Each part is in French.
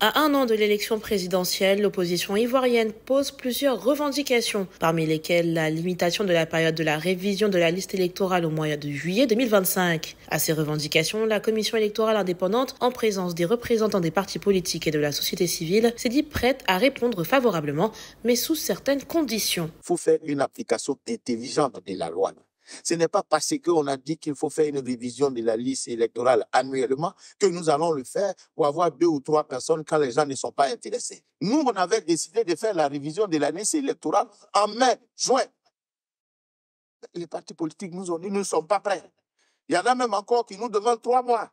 À un an de l'élection présidentielle, l'opposition ivoirienne pose plusieurs revendications, parmi lesquelles la limitation de la période de la révision de la liste électorale au mois de juillet 2025. À ces revendications, la commission électorale indépendante, en présence des représentants des partis politiques et de la société civile, s'est dit prête à répondre favorablement, mais sous certaines conditions. Il faut faire une application intelligente de la loi. Ce n'est pas parce qu'on a dit qu'il faut faire une révision de la liste électorale annuellement que nous allons le faire pour avoir deux ou trois personnes quand les gens ne sont pas intéressés. Nous, on avait décidé de faire la révision de la liste électorale en mai, juin. Les partis politiques nous ont dit, nous ne sommes pas prêts. Il y en a même encore qui nous demandent trois mois.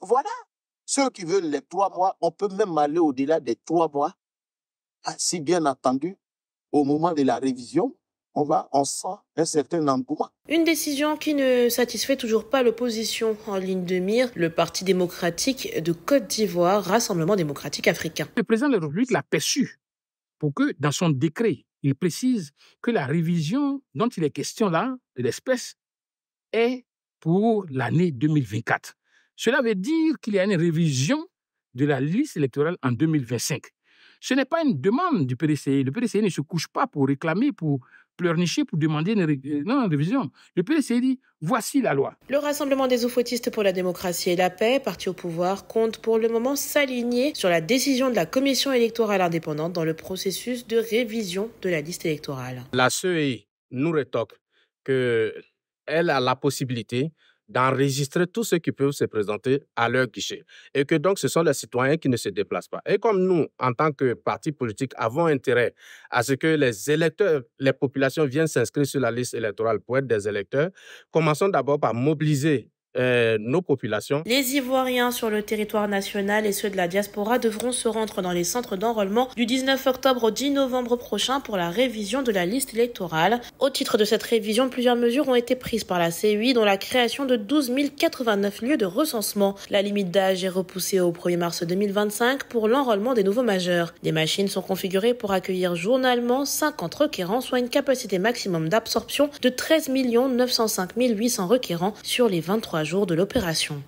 Voilà. Ceux qui veulent les trois mois, on peut même aller au-delà des trois mois. Ah, si bien entendu, au moment de la révision, on va, en un certain nombre. Une décision qui ne satisfait toujours pas l'opposition en ligne de mire, le Parti démocratique de Côte d'Ivoire, Rassemblement démocratique africain. Le président de la République l'a perçu pour que, dans son décret, il précise que la révision dont il est question là, de l'espèce, est pour l'année 2024. Cela veut dire qu'il y a une révision de la liste électorale en 2025. Ce n'est pas une demande du PDCI. Le PDCI ne se couche pas pour réclamer, pour pleurnicher, pour demander une, euh, révision. Le PDCI dit voici la loi. Le Rassemblement des Oufotistes pour la démocratie et la paix, parti au pouvoir, compte pour le moment s'aligner sur la décision de la Commission électorale indépendante dans le processus de révision de la liste électorale. La CEI nous rétoque qu'elle a la possibilité d'enregistrer tous ceux qui peuvent se présenter à leur guichet. Et que donc, ce sont les citoyens qui ne se déplacent pas. Et comme nous, en tant que parti politique, avons intérêt à ce que les électeurs, les populations viennent s'inscrire sur la liste électorale pour être des électeurs, commençons d'abord par mobiliser euh, nos populations. Les Ivoiriens sur le territoire national et ceux de la diaspora devront se rendre dans les centres d'enrôlement du 19 octobre au 10 novembre prochain pour la révision de la liste électorale. Au titre de cette révision, plusieurs mesures ont été prises par la CUI, dont la création de 12 089 lieux de recensement. La limite d'âge est repoussée au 1er mars 2025 pour l'enrôlement des nouveaux majeurs. Des machines sont configurées pour accueillir journalement 50 requérants, soit une capacité maximum d'absorption de 13 905 800 requérants sur les 23 jour de l'opération.